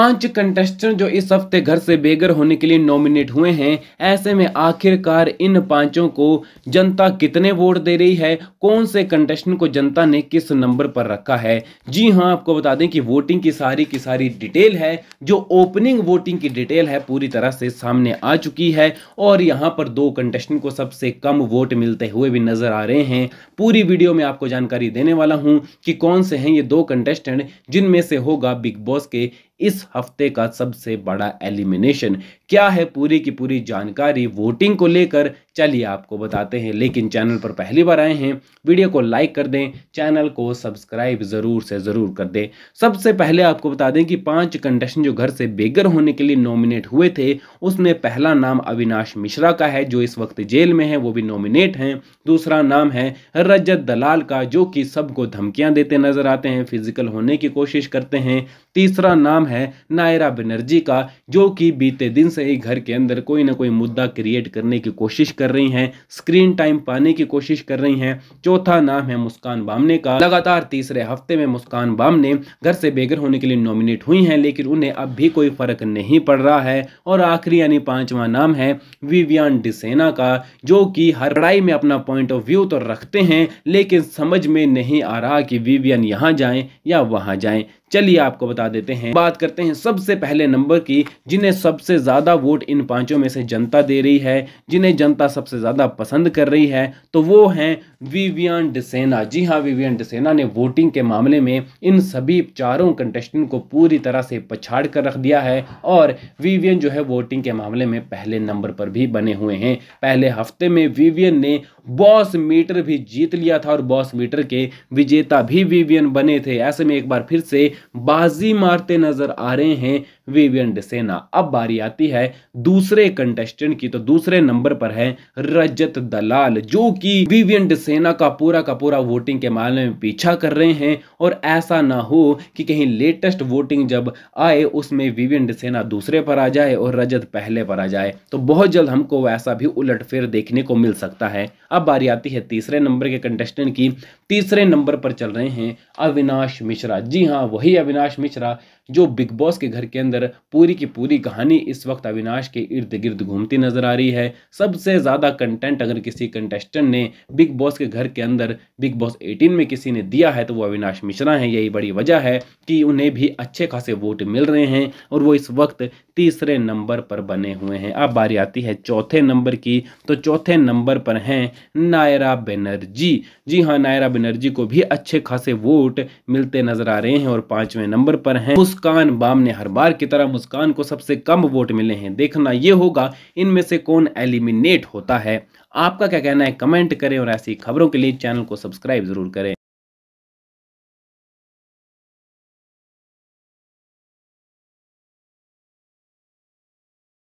पांच कंटेस्टेंट जो इस हफ्ते घर से बेघर होने के लिए नॉमिनेट हुए हैं ऐसे में आखिरकार इन पांचों को जनता कितने वोट दे रही है कौन से कंटेस्टेंट को जनता ने किस नंबर पर रखा है जी हां आपको बता दें कि वोटिंग की सारी की सारी डिटेल है जो ओपनिंग वोटिंग की डिटेल है पूरी तरह से सामने आ चुकी है और यहाँ पर दो कंटेस्टेंट को सबसे कम वोट मिलते हुए भी नजर आ रहे हैं पूरी वीडियो में आपको जानकारी देने वाला हूँ कि कौन से हैं ये दो कंटेस्टेंट जिनमें से होगा बिग बॉस के इस हफ्ते का सबसे बड़ा एलिमिनेशन क्या है पूरी की पूरी जानकारी वोटिंग को लेकर चलिए आपको बताते हैं लेकिन चैनल पर पहली बार आए हैं वीडियो को लाइक कर दें चैनल को सब्सक्राइब ज़रूर से ज़रूर कर दें सबसे पहले आपको बता दें कि पांच कंटेस्टेंट जो घर से बेघर होने के लिए नॉमिनेट हुए थे उसमें पहला नाम अविनाश मिश्रा का है जो इस वक्त जेल में है वो भी नॉमिनेट हैं दूसरा नाम है रजत दलाल का जो कि सबको धमकियां देते नजर आते हैं फिजिकल होने की कोशिश करते हैं तीसरा नाम है नायरा बनर्जी का जो कि बीते दिन से ही घर के अंदर कोई ना कोई मुद्दा क्रिएट करने की कोशिश कर कर रही हैं स्क्रीन टाइम पाने की कोशिश कर रही हैं चौथा नाम है मुस्कान बामने का लगातार तीसरे हफ्ते में मुस्कान बामने घर से बेघर होने के लिए नॉमिनेट हुई हैं लेकिन उन्हें अब भी कोई फर्क नहीं पड़ रहा है और आखिरी यानी पांचवा नाम है विवियान डिसेना का जो कि हर लड़ाई में अपना पॉइंट ऑफ व्यू तो रखते हैं लेकिन समझ में नहीं आ रहा कि विवियन यहाँ जाए या वहाँ जाएं चलिए आपको बता देते हैं बात करते हैं सबसे पहले नंबर की जिन्हें सबसे ज़्यादा वोट इन पांचों में से जनता दे रही है जिन्हें जनता सबसे ज़्यादा पसंद कर रही है तो वो हैं विवियन डिसेना जी हाँ विवियन डिसेना ने वोटिंग के मामले में इन सभी चारों कंटेस्टेंट को पूरी तरह से पछाड़ कर रख दिया है और विवियन जो है वोटिंग के मामले में पहले नंबर पर भी बने हुए हैं पहले हफ्ते में विवियन ने बॉस मीटर भी जीत लिया था और बॉस मीटर के विजेता भी विवियन बने थे ऐसे में एक बार फिर से बाजी मारते नजर आ रहे हैं विवियन डिसेना अब बारी आती है दूसरे कंटेस्टेंट की तो दूसरे नंबर पर है रजत दलाल जो कि विवियन डिसेना का पूरा का पूरा वोटिंग के मामले में पीछा कर रहे हैं और ऐसा ना हो कि कहीं लेटेस्ट वोटिंग जब आए उसमें विवियन डिसेना दूसरे पर आ जाए और रजत पहले पर आ जाए तो बहुत जल्द हमको ऐसा भी उलट देखने को मिल सकता है अब बारी आती है तीसरे नंबर के कंटेस्टेंट की तीसरे नंबर पर चल रहे हैं अविनाश मिश्रा जी हाँ वही अविनाश मिश्रा जो बिग बॉस के घर के अंदर अंदर पूरी की पूरी कहानी इस वक्त अविनाश के इर्द गिर्द घूमती नजर आ रही है सबसे ज़्यादा कंटेंट अगर किसी कंटेस्टेंट ने बिग बॉस के घर के अंदर बिग बॉस 18 में किसी ने दिया है तो वो अविनाश मिश्रा हैं यही बड़ी वजह है कि उन्हें भी अच्छे खासे वोट मिल रहे हैं और वो इस वक्त तीसरे नंबर पर बने हुए हैं अब बारी आती है चौथे नंबर की तो चौथे नंबर पर हैं नायरा बनर्जी जी हाँ नायरा बनर्जी को भी अच्छे खासे वोट मिलते नजर आ रहे हैं और पांचवें नंबर पर हैं मुस्कान बाम ने हर बार की तरह मुस्कान को सबसे कम वोट मिले हैं देखना ये होगा इनमें से कौन एलिमिनेट होता है आपका क्या कहना है कमेंट करें और ऐसी खबरों के लिए चैनल को सब्सक्राइब जरूर करें